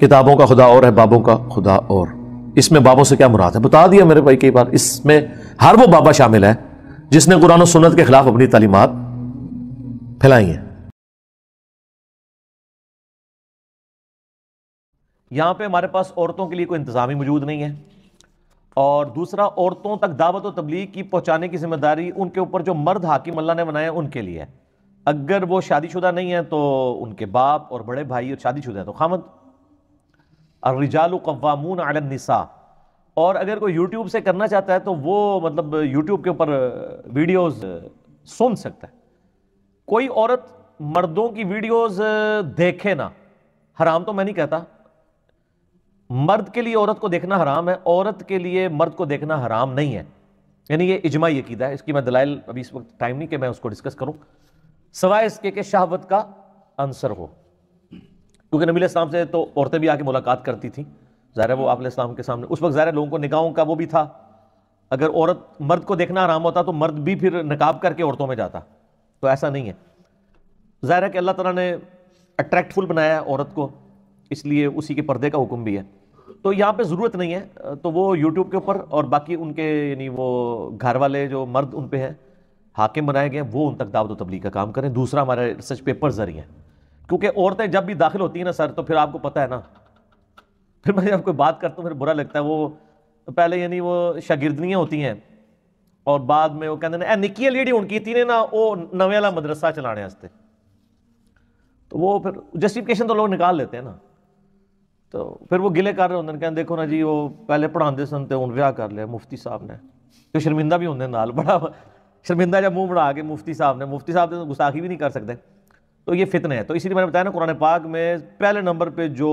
किताबों का खुदा और है बाबों का खुदा और इसमें बाबों से क्या मुराद है बता दिया मेरे भाई कई बार इसमें हर वो बाबा शामिल है जिसने कुरान सुनत के खिलाफ अपनी तालीमत फैलाई है यहाँ पे हमारे पास औरतों के लिए कोई इंतज़ामी मौजूद नहीं है और दूसरा औरतों तक दावत और तबलीग की पहुंचाने की जिम्मेदारी उनके ऊपर जो मर्द हाकिम अल्लाह ने बनाया उनके लिए है अगर वो शादीशुदा नहीं है तो उनके बाप और बड़े भाई और शादीशुदा है तो खामद और रिजाल कवामून अलनिसा और अगर कोई यूट्यूब से करना चाहता है तो वो मतलब यूट्यूब के ऊपर वीडियोस सुन सकता है कोई औरत मर्दों की वीडियोस देखे ना हराम तो मैं नहीं कहता मर्द के लिए औरत को देखना हराम है औरत के लिए मर्द को देखना हराम नहीं है यानी ये इजमा यकीदा है इसकी मैं दलाइल अभी इस वक्त टाइम नहीं कि मैं उसको डिस्कस करूं सवाए इसके के शहावत का आंसर हो क्योंकि नबी इस्लाम से तो औरतें भी आके मुलाकात करती थी ज़ाहिर वो आप इस्लाम के सामने उस वक्त ज़ाहिर लोगों को निकाहों का वो भी था अगर औरत मर्द को देखना आराम होता तो मर्द भी फिर नकाब करके औरतों में जाता तो ऐसा नहीं है ज़ाहिर है कि अल्लाह तला ने अट्रैक्टफुल बनाया औरत को इसलिए उसी के पर्दे का हुक्म भी है तो यहाँ पे ज़रूरत नहीं है तो वो यूट्यूब के ऊपर और बाकी उनके यानी वो घर वाले जो मर्द उन पर हैं हाकिम बनाए गए वो उन तक दावत तबलीग का काम करें दूसरा हमारे रिसर्च पेपर ज़रिए क्योंकि औरतें जब भी दाखिल होती हैं ना सर तो फिर आपको पता है ना फिर मैं जब कोई बात करता हूँ फिर बुरा लगता है वो तो पहले यानी वो शागिर्दनियाँ होती हैं और बाद में वो कहते हैं निक्की लीडी हूँ की ने ना वो नवे वाला मदरसा चलाने वास्ते तो वो फिर जस्टिफिकेशन तो लोग निकाल लेते हैं ना तो फिर वो गिले कर रहे होंगे कहते देखो ना जी वो पहले पढ़ाते सन तो हूँ विह कर लिया मुफ्ती साहब ने तो शर्मिंदा भी होंगे नाल बड़ा शर्मिंदा जब मुंह बना के मुफ्ती साहब ने मुफ्ती साहब तो गुस्साखी भी नहीं कर सकते तो ये फितने है तो इसीलिए मैंने बताया ना कुरान पाक में पहले नंबर पर जो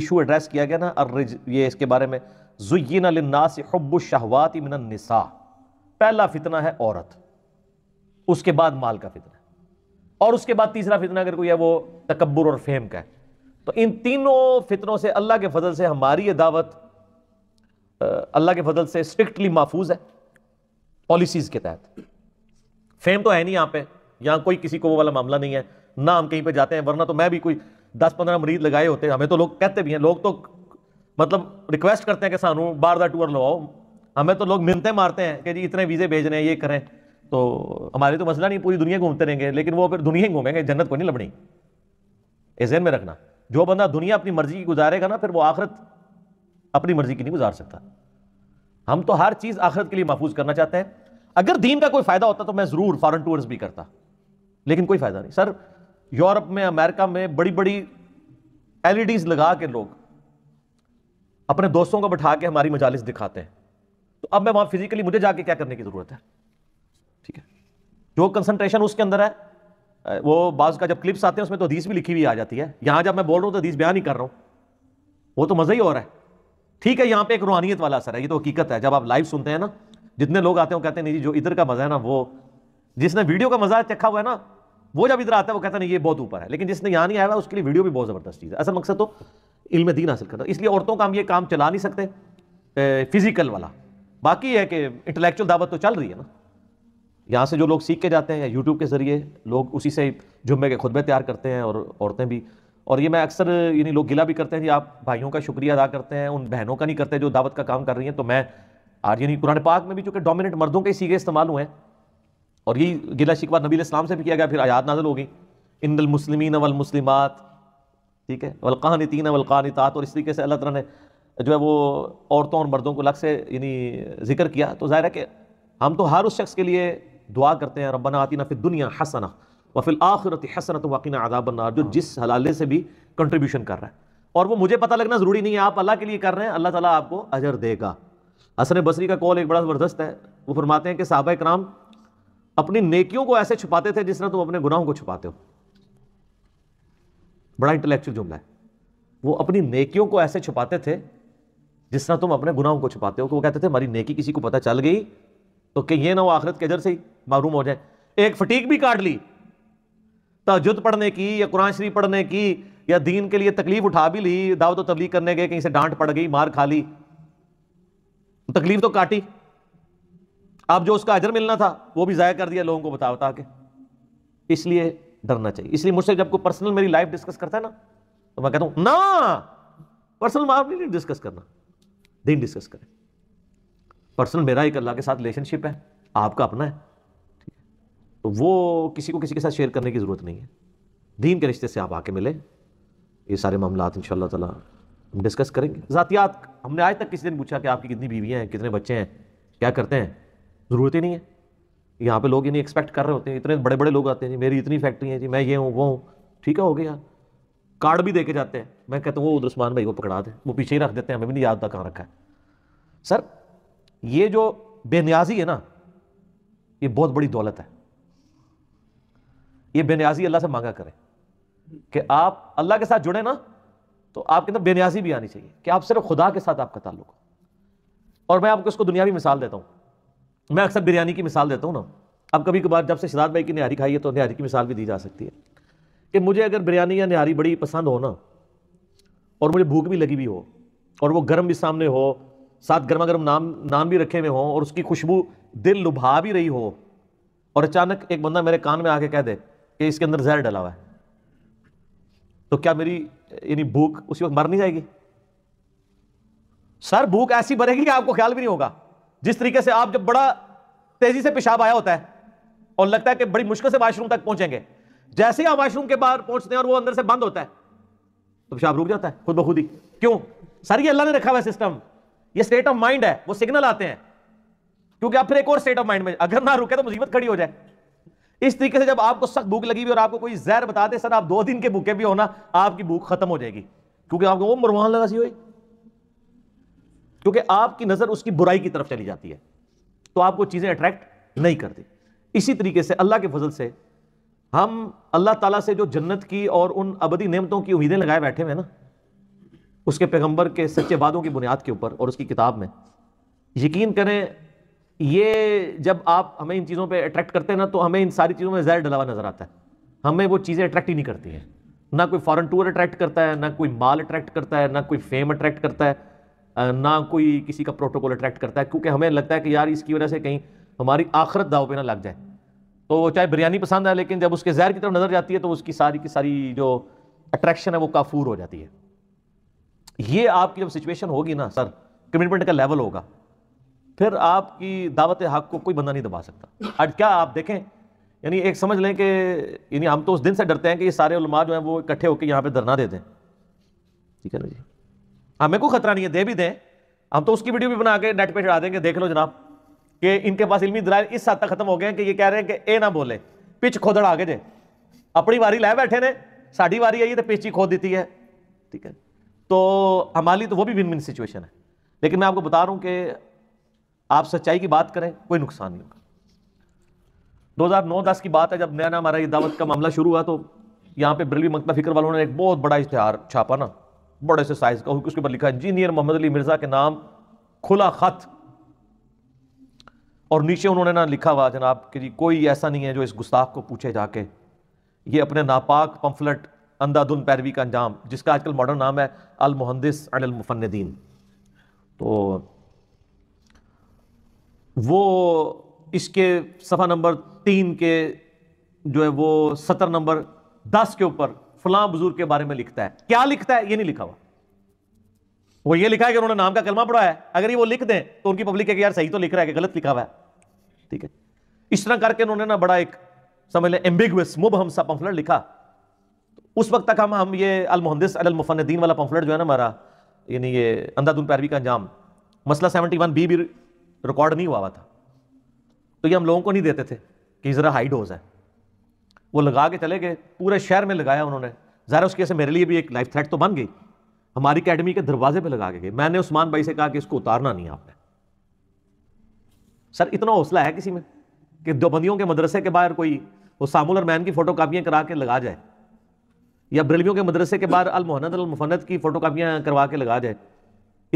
इशू एड्रेस किया गया ना अर ये इसके बारे में जुयन लन्नास हब्बुशाहवात निसा पहला फितना है औरत उसके बाद माल का फितना और उसके बाद तीसरा फितना अगर कोई है वो तकबर और फेम का है तो इन तीनों फितनों से अल्लाह के फजल से हमारी ये दावत अल्लाह के फजल से स्ट्रिक्टली महफूज है पॉलिसीज़ के तहत फेम तो है नहीं यहाँ पे यहाँ कोई किसी को वो वाला मामला नहीं है ना हम कहीं पर जाते हैं वरना तो मैं भी कोई दस पंद्रह मरीज लगाए होते हैं हमें तो लोग कहते भी हैं लोग तो मतलब रिक्वेस्ट करते हैं कि सानू बार दा टूर लगाओ हमें तो लोग मिनते मारते हैं कि जी इतने वीज़े भेज रहे हैं ये करें तो हमारे तो मसला नहीं पूरी दुनिया घूमते रहेंगे लेकिन वो फिर दुनिया ही घूमेंगे जन्नत को नहीं लबड़ी ये जहन में रखना जो बंदा दुनिया अपनी मर्जी की गुजारेगा ना फिर वो आखिरत अपनी मर्जी की नहीं गुजार सकता हम तो हर चीज़ आखिरत के लिए महफूज करना चाहते हैं अगर दीन का कोई फ़ायदा होता तो मैं ज़रूर फ़ॉरन टूर्स भी करता लेकिन कोई फायदा नहीं सर यूरोप में अमेरिका में बड़ी बड़ी एलईडीज लगा के लोग अपने दोस्तों को बैठा के हमारी मजालिस दिखाते हैं तो अब मैं वहां फिजिकली मुझे जाके क्या करने की जरूरत है ठीक है जो कंसंट्रेशन उसके अंदर है वो बाज का जब क्लिप्स आते हैं उसमें तो हदीस भी लिखी हुई आ जाती है यहां जब मैं बोल रहा हूं तो हदीस बयान ही कर रहा हूं वो तो मजा ही हो रहा है ठीक है यहां पे एक रूहानियत वाला असर है ये तो हकीकत है जब आप लाइव सुनते हैं ना जितने लोग आते हैं वो कहते हैं नहीं जी जो इधर का मजा है ना वो जिसने वीडियो का मजा चखा हुआ है ना वो जब इधर आता है वो कहता नहीं ये बहुत ऊपर है लेकिन जिसने यहाँ नहीं आया उसके लिए वीडियो भी बहुत ज़बरदस्त चीज़ है असल मकसद तो इल्म दीन हासिल करना इसलिए औरतों का हम ये काम चला नहीं सकते फिजिकल वाला बाकी है कि इंटेलेक्चुअल दावत तो चल रही है ना यहाँ से जो लोग सीख के जाते हैं यूट्यूब के ज़रिए लोग उसी से जुम्मे के खुतबे तैयार करते हैं और औरतें भी और ये मैं अक्सर यानी लोग गिला भी करते हैं कि आप भाइयों का शुक्रिया अदा करते हैं उन बहनों का नहीं करते जो दावत का काम कर रही हैं तो मैं आज यानी कुरान पाक में भी चूँकि डोमिनेंट मर्दों के सीखे इस्तेमाल हुए हैं और यही गिला शिकवा नबी इस्लाम से भी किया गया फिर आयात नाजल हो गई इंदल मुस्लिम अवल ठीक है वलकान तीन वलकान तात और इस तरीके से अल्लाह तला ने जो है वो औरतों और मर्दों को लग से यानी जिक्र किया तो ज़ाहिर है कि हम तो हर उस शख्स के लिए दुआ करते हैं रबना आती ना फिर दुनिया हसना वफिल आखिरत हसनत वाकिना आदाबनार जो जिस हलाले से भी कंट्रीब्यूशन कर रहा है और वो मुझे पता लगना ज़रूरी नहीं है आप अल्लाह के लिए कर रहे हैं अल्लाह ताला आपको अजर देगा हसन बसरी का कॉल एक बड़ा ज़बरदस्त है वो फरमाते हैं कि साहबा कराम अपनी नेकियों को ऐसे छुपाते थे जिस तरह तुम अपने गुनाहों को छुपाते हो बड़ा इंटेलेक्चुअल जुमला है वो अपनी नेकियों को ऐसे छुपाते थे जिस तरह तुम अपने गुनाहों को छुपाते हो वो कहते थे हमारी नेकी किसी को पता चल गई तो कि ये ना वो आखिरत के से ही मारूम हो जाए एक फटीक भी काट ली तजुद पढ़ने की या कुरान शरीफ पढ़ने की या दीन के लिए तकलीफ उठा भी ली दावत तबलीग करने गए कहीं से डांट पड़ गई मार खा ली तो तकलीफ तो काटी अब जो उसका अजर मिलना था वो भी ज़ाया कर दिया लोगों को बता बता के इसलिए डरना चाहिए इसलिए मुझसे जब कोई पर्सनल मेरी लाइफ डिस्कस करता है ना तो मैं कहता हूँ ना पर्सनल मामले नहीं डिस्कस करना दिन डिस्कस करें पर्सनल मेरा एक अल्लाह के साथ रिलेशनशिप है आपका अपना है तो वो किसी को किसी के साथ शेयर करने की ज़रूरत नहीं है दीन के रिश्ते से आप आके मिले ये सारे मामला इन शाला तला हम डिस्कस करेंगे ज़ातियात हमने आज तक किसी दिन पूछा कि आपकी कितनी बीवियाँ हैं कितने बच्चे हैं क्या करते हैं ज़रूरत ही नहीं है यहाँ पे लोग इन्हें एक्सपेक्ट कर रहे होते हैं इतने बड़े बड़े लोग आते हैं जी मेरी इतनी फैक्ट्री है जी मैं ये हूँ वो हूँ ठीक है हो गया कार्ड भी दे के जाते हैं मैं कहता हूँ वो उस्मान भाई को पकड़ा दे वो पीछे ही रख देते हैं हमें भी नहीं याद था कहाँ रखा है सर ये जो बेनियाजी है ना ये बहुत बड़ी दौलत है ये बेनियाजी अल्लाह से मांगा करें कि आप अल्लाह के साथ जुड़े ना तो आपके अंदर बेनियाजी भी आनी चाहिए कि आप सिर्फ खुदा के साथ आपका ताल्लुक और मैं आपको इसको दुनियावी मिसाल देता हूँ मैं अक्सर बिरयानी की मिसाल देता हूँ ना अब कभी कभार जब से शिदात भाई की नारी खाई है तो नारी की मिसाल भी दी जा सकती है कि मुझे अगर बिरयानी या नारी बड़ी पसंद हो ना और मुझे भूख भी लगी हुई हो और वो गर्म भी सामने हो साथ गर्मा गर्म नाम नाम भी रखे हुए हों और उसकी खुशबू दिल लुभा भी रही हो और अचानक एक बंदा मेरे कान में आके कह दे कि इसके अंदर जहर डला हुआ है तो क्या मेरी यानी भूख उसी वक्त मर नहीं जाएगी सर भूख ऐसी भरेगी कि आपको ख्याल भी नहीं होगा जिस तरीके से आप जब बड़ा तेजी से पेशाब आया होता है और लगता है कि बड़ी मुश्किल से वाशरूम तक पहुंचेंगे जैसे ही आप वाशरूम के बाहर पहुंचते हैं और वो अंदर से बंद होता है तो पेशाब रुक जाता है खुद बखुद ही क्यों सर ये अल्लाह ने रखा हुआ सिस्टम ये स्टेट ऑफ माइंड है वो सिग्नल आते हैं क्योंकि आप फिर एक और स्टेट ऑफ माइंड में अगर ना रुके तो मुसीबत खड़ी हो जाए इस तरीके से जब आपको सख्त भूख लगी हुई और आपको कोई जहर बता दे सर आप दो दिन के भूखे भी होना आपकी भूख खत्म हो जाएगी क्योंकि आपको वो मरवान लगा सी हुई क्योंकि आपकी नज़र उसकी बुराई की तरफ चली जाती है तो आपको चीज़ें अट्रैक्ट नहीं करती इसी तरीके से अल्लाह के फजल से हम अल्लाह ताला से जो जन्नत की और उन अबदी नेमतों की उम्मीदें लगाए बैठे हुए हैं ना उसके पैगंबर के सच्चे वादों की बुनियाद के ऊपर और उसकी किताब में यकीन करें ये जब आप हमें इन चीज़ों पे अट्रैक्ट करते हैं ना तो हमें इन सारी चीज़ों में ज़हर डलावा नज़र आता है हमें वो चीज़ें अट्रैक्ट ही नहीं करती हैं ना कोई फॉरेन टूर अट्रैक्ट करता है ना कोई माल अट्रैक्ट करता है ना कोई फेम अट्रैक्ट करता है ना कोई किसी का प्रोटोकॉल अट्रैक्ट करता है क्योंकि हमें लगता है कि यार इसकी वजह से कहीं हमारी आखरत दाव पे ना लग जाए तो वो चाहे बिरयानी पसंद है लेकिन जब उसके जहर की तरफ नज़र जाती है तो उसकी सारी की सारी जो अट्रैक्शन है वो काफूर हो जाती है ये आपकी जब सिचुएशन होगी ना सर कमिटमेंट का लेवल होगा फिर आपकी दावत हक को कोई बंदा नहीं दबा सकता आज क्या आप देखें यानी एक समझ लें कि यानी हम तो उस दिन से डरते हैं कि ये सारे उलमा जो हैं वो इकट्ठे होकर यहाँ पे धरना दे दें ठीक है ना जी हमें हाँ, कोई खतरा नहीं है दे भी दें हम तो उसकी वीडियो भी बना के नेट पे चढ़ा देंगे देख लो जनाब कि इनके पास इलमी दलाल इस हद तक खत्म हो गए हैं कि ये कह रहे हैं कि ए ना बोले पिच खोदड़ आगे जे अपनी वारी लै बैठे ने साड़ी वारी आई है तो पिच ही खोद देती है ठीक है तो हमारी तो वो भी विन विन सिचुएशन है लेकिन मैं आपको बता रहा हूँ कि आप सच्चाई की बात करें कोई नुकसान नहीं होगा नौ दस की बात है जब नया नया हमारा ये दावत का मामला शुरू हुआ तो यहाँ पे बरेली मकता फिक्र वालों ने एक बहुत बड़ा इश्तहार छापा ना बड़े से साइज का उसके ऊपर लिखा इंजीनियर मोहम्मद अली मिर्जा के नाम खुला खत और नीचे उन्होंने ना लिखा हुआ जनाब कि जी कोई ऐसा नहीं है जो इस गुस्ताख को पूछे जाके ये अपने नापाक पम्फलट अंधाधुन पैरवी का अंजाम जिसका आजकल मॉडर्न नाम है अल अलमहदस अलमुफनदीन तो वो इसके सफ़ा नंबर तीन के जो है वो सतर नंबर दस के ऊपर फला बुजुर्ग के बारे में लिखता है क्या लिखता है ये नहीं लिखा हुआ वो ये लिखा है कि उन्होंने नाम का कलमा पढ़ा है अगर ये वो लिख दें तो उनकी पब्लिक है कि यार सही तो लिख रहा है कि गलत लिखा हुआ है ठीक है इस तरह करके उन्होंने ना बड़ा एक समझ लें एम्बिगस हम सा पंफलेट लिखा उस वक्त तक हम हम ये अल अल मुफनदीन वाला पंफलेट जो है ना हमारा यानी ये अंधाधुन पैरवी का अंजाम मसला सेवेंटी वन बी भी रिकॉर्ड नहीं हुआ हुआ था तो ये हम लोगों को नहीं देते थे कि ज़रा हाइड डोज है वो लगा के चले गए पूरे शहर में लगाया उन्होंने ज़ाहिर उसके से मेरे लिए भी एक लाइफ थ्रेट तो बन गई हमारी अकेडमी के दरवाजे पे लगा के गए मैंने उस्मान भाई से कहा कि इसको उतारना नहीं आपने सर इतना हौसला है किसी में कि दोबंदियों के मदरसे के बाहर कोई वो सामुल मैन की फ़ोटो कापियाँ करा के लगा जाए या बरेलवियों के मदरसे के बाहर अलमहनत अलमफनत की फ़ोटो कापियाँ करवा के लगा जाए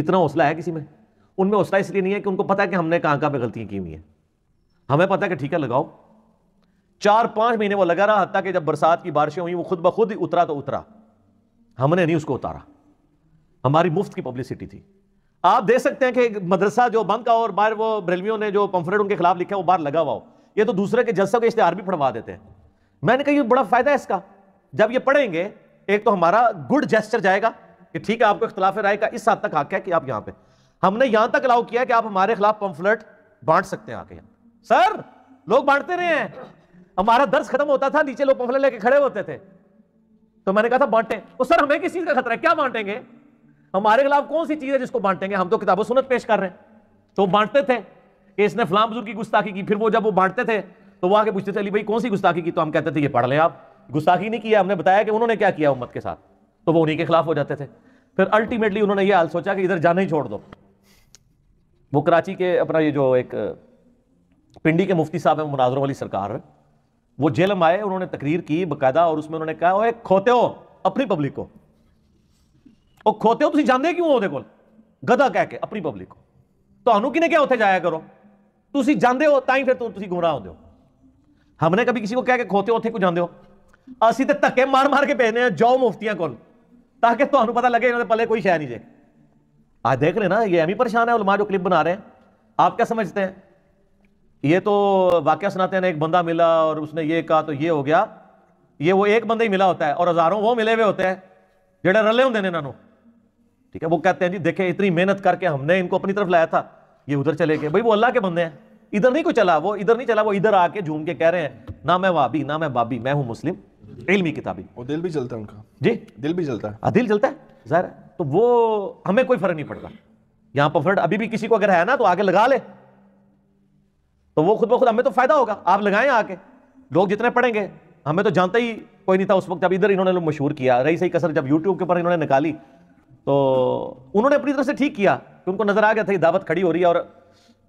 इतना हौसला है किसी में उनमें हौसला इसलिए नहीं है कि उनको पता है कि हमने कहाँ कहाँ पर गलतियाँ की हुई हैं हमें पता है कि ठीक है लगाओ चार पांच महीने वो लगा रहा हत्या कि जब बरसात की बारिशें हुई वो खुद ब खुद ही उतरा तो उतरा हमने नहीं उसको उतारा हमारी मुफ्त की पब्लिसिटी थी आप देख सकते हैं कि मदरसा जो बंद का और बाहर वो ब्रेलवियों ने जो पंफरेट उनके खिलाफ लिखा वो बाहर लगा हुआ हो ये तो दूसरे के जलसों के इश्तेहार भी फड़वा देते हैं मैंने कहा ये बड़ा फायदा है इसका जब ये पढ़ेंगे एक तो हमारा गुड जेस्टर जाएगा कि ठीक है आपको इख्तलाफ राय का इस हद तक हक है कि आप यहाँ पे हमने यहाँ तक अलाउ किया कि आप हमारे खिलाफ पंफलेट बांट सकते हैं आके यहाँ सर लोग बांटते रहे हैं हमारा दर्ज खत्म होता था नीचे लोग पफले लेके खड़े होते थे तो मैंने कहा था बांटे तो सर हमें किस चीज का खतरा है क्या बांटेंगे हमारे खिलाफ कौन सी चीज है जिसको बांटेंगे हम तो किताबों सुनत पेश कर रहे हैं तो बांटते थे कि इसने फलाम बुजुर्ग की गुस्ताखी की फिर वो जब वो बांटते थे तो वो आके पूछते थे अली भाई कौन सी गुस्ताखी की तो हम कहते थे ये पढ़ लें आप गुस्ताखी नहीं किया हमने बताया कि उन्होंने क्या किया उम्मत के साथ तो वो उन्हीं के खिलाफ हो जाते थे फिर अल्टीमेटली उन्होंने ये हाल सोचा कि इधर जाना ही छोड़ दो वो कराची के अपना ये जो एक पिंडी के मुफ्ती साहब है मुनाजरों वाली सरकार है वो में आए उन्होंने तकरीर की बकायदा और उसमें उन्होंने कहा खोते हो अपनी पब्लिक को और खोते हो तुम जानते क्यों हो गदा कह के अपनी पब्लिक को तो अनू किने जाया करो तुम जानते हो ताई फिर तुम गुमराह हो हमने कभी किसी को कह के खोते हो उ जाते हो असं तो धक्के मार मार के भेजने जाओ मुफ्तियां को ताकि तो पता लगे इन्होंने पले कोई शायद नहीं जे आज देख रहे ना ये एम ही परेशान है उलमा जो क्लिप बना रहे हैं आप क्या समझते हैं ये तो वाक्य सुनाते हैं एक बंदा मिला और उसने ये कहा तो ये हो गया ये वो एक बंदा ही मिला होता है और हज़ारों वो मिले हुए होते हैं जेडे रले होंगे ਨੇ ठीक है वो कहते हैं जी देखे इतनी मेहनत करके हमने इनको अपनी तरफ लाया था ये उधर चले गए भाई वो अल्लाह के बंदे हैं इधर नहीं कोई चला वो इधर नहीं चला वो इधर आके झूम के कह रहे हैं ना मैं वाबी ना मैं बाबी मैं हूं मुस्लिम इलमी किताबी और दिल भी चलता है उनका जी दिल भी चलता है हाँ, दिल चलता है जहर तो वो हमें कोई फर्क नहीं पड़ता यहाँ पर फर्क अभी भी किसी को अगर है ना तो आगे लगा ले तो वो खुद ब खुद हमें तो फायदा होगा आप लगाएं आके लोग जितने पढ़ेंगे हमें तो जानते ही कोई नहीं था उस वक्त जब इधर इन्होंने मशहूर किया रही सही कसर जब यूट्यूब के ऊपर इन्होंने निकाली तो उन्होंने अपनी तरफ से ठीक किया कि उनको नज़र आ गया था कि दावत खड़ी हो रही है और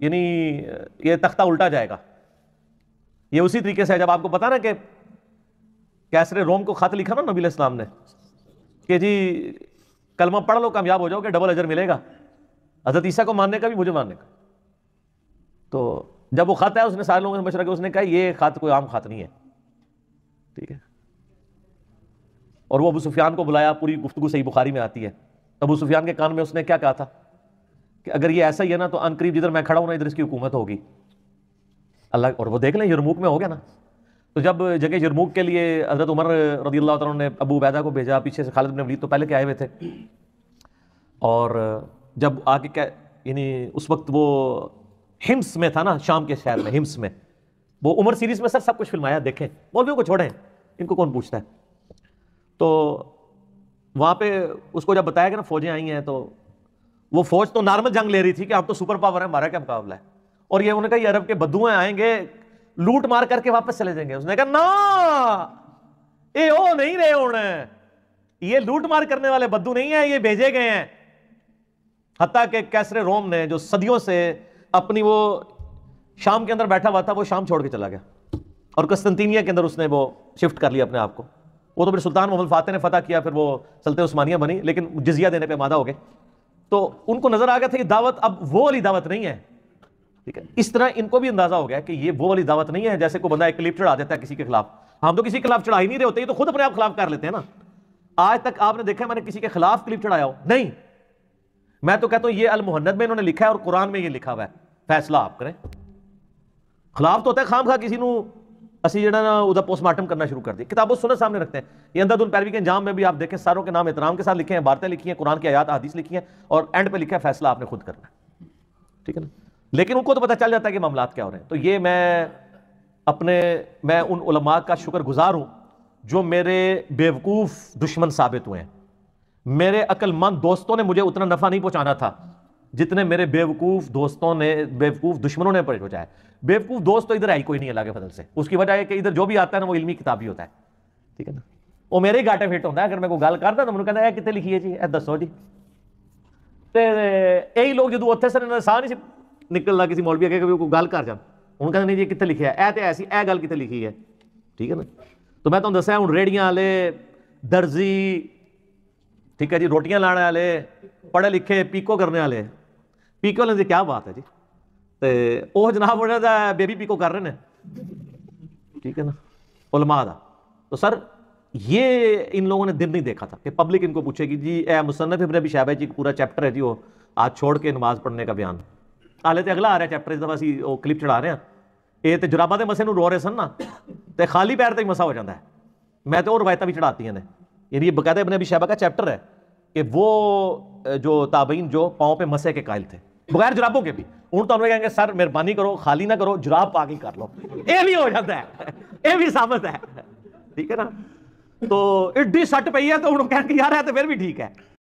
यानी ये तख्ता उल्टा जाएगा ये उसी तरीके से है जब आपको पता ना कि कैसरे रोम को खत लिखा ना नबी इस्लाम ने कि जी कलमा पढ़ लो कामयाब हो जाओगे डबल अजर मिलेगा हजरत ईसा को मानने का भी मुझे मानने का तो जब वो खत है उसने सारे लोगों से समझ रखा उसने कहा ये खत कोई आम खत नहीं है ठीक है और वो अबू सुफियान को बुलाया पूरी गुफ्तु सही बुखारी में आती है तो अबू सुफियान के कान में उसने क्या कहा था कि अगर ये ऐसा ही है ना तो अनकरीब जिधर मैं खड़ा हूँ ना इधर इसकी हुकूमत होगी अल्लाह और वो देख लें यरमूक में हो गया ना तो जब जगह यरमूक के लिए हज़रत उमर रदी अल्लाह तन ने अबू उबैदा को भेजा पीछे से खालिद बिन वलीद तो पहले के आए हुए थे और जब आके क्या यानी उस वक्त वो हिम्स में था ना शाम के शहर में हिम्स में वो उमर सीरीज में सर सब कुछ फिल्माया देखें मौलवियों को छोड़ें इनको कौन पूछता है तो वहाँ पे उसको जब बताया कि ना फौजें आई हैं तो वो फौज तो नॉर्मल जंग ले रही थी कि आप तो सुपर पावर है हमारा क्या मुकाबला है और ये उन्होंने कहा अरब के बद्दू हैं आएंगे लूट मार करके वापस चले जाएंगे उसने कहा ना ए ओ नहीं रहे उन्होंने ये लूट मार करने वाले बद्दू नहीं है ये भेजे गए हैं हत्या के कैसरे रोम ने जो सदियों से अपनी वो शाम के अंदर बैठा हुआ था वो शाम छोड़ के चला गया और कस्तनतीनिया के अंदर उसने वो शिफ्ट कर लिया अपने आप को वो तो फिर सुल्तान मोहम्मद फातह ने फतह किया फिर वो सलते उस्मानिया बनी लेकिन जजिया देने पर मादा हो गए तो उनको नजर आ गया था ये दावत अब वो वाली दावत नहीं है ठीक है इस तरह इनको भी अंदाजा हो गया कि ये वो वाली दावत नहीं है जैसे कोई बंदा एक क्लिप चढ़ा देता है किसी के खिलाफ हम तो किसी के खिलाफ चढ़ा ही नहीं रहे होते ये तो खुद अपने आप खिलाफ कर लेते हैं ना आज तक आपने देखा मैंने किसी के खिलाफ क्लिप चढ़ाया हो नहीं मैं तो कहता हूं ये अलमुहन्नत में इन्होंने लिखा है और कुरान में ये लिखा हुआ है फैसला आप करें खिलाफ तो होता है खाम खा किसी असी ਜਿਹੜਾ ना पोस्टमार्टम करना शुरू कर दिया किताबों सुनत सामने रखते हैं ये अंदादुल पैरवी के अंजाम में भी आप देखें सारों के नाम एहतराम के साथ लिखे हैं इबारतें लिखी हैं कुरान की आयात हदीस लिखी हैं और एंड पे लिखा है फैसला आपने खुद करना ठीक है ना लेकिन उनको तो पता चल जाता है कि मामला क्या हो रहे हैं तो ये मैं अपने मैं उन उलमा का गुजार हूँ जो मेरे बेवकूफ़ दुश्मन साबित हुए हैं मेरे अक्लमंद दोस्तों ने मुझे उतना नफ़ा नहीं पहुँचाना था जितने मेरे बेवकूफ़ दोस्तों ने बेवकूफ़ दुश्मनों ने सोचा है बेवकूफ़ दोस्त तो इधर आई कोई नहीं अलग के फजल से उसकी वजह है कि इधर जो भी आता है ना वो इलमी किताब ही होता है ठीक है ना वो मेरे ही गाटे फिट होता है अगर मैं कोई गल करता तो मैं कहना कितने लिखी है जी ए दसो जी तो यही लोग जो उत्थे सर सह नहीं निकलना किसी मौलवी अगर कभी गल कर जा उन्होंने कहना नहीं जी कितने लिखे है ए तो ऐसी ए गल कितने लिखी है ठीक है ना तो मैं तुम दसा हूँ रेहड़िया वाले दर्जी ठीक है जी रोटियां लाने वाले पढ़े लिखे पीको करने वाले ਪੀਕੋ ਵਾਲਿਆਂ क्या बात है जी तो ਤੇ ਉਹ ਜਨਾਬ ਉਹਨਾਂ ਦਾ ਬੇਬੀ ਪੀਕੋ ठीक है ना उलमा था तो सर ये इन लोगों ने दिन नहीं देखा था कि पब्लिक इनको पूछेगी जी ए मुसनफ इबन अभी शाहबा जी पूरा चैप्टर है जी वो आज छोड़ के नमाज पढ़ने का बयान हाले तो अगला आ रहा चैप्टर इसका दफा असी वो क्लिप चढ़ा रहे हैं ये तो जुराबा के मसे रो रहे सन ना तो खाली पैर तक मसा हो जाता है मैं तो रवायत भी चढ़ाती ने यानी ये बकायदा इबन अभी शाहबा का चैप्टर है कि वो जो ताबीन जो पाँव पे मसे के कायल थे बगैर जुराबों के भी हूँ तो कहेंगे सर मेहरबानी करो खाली ना करो जुराब पा के कर लो ये भी हो जाता है ये भी साबित है ठीक है ना तो इड्डी सट पई है तो हूँ कह यार है तो फिर भी ठीक है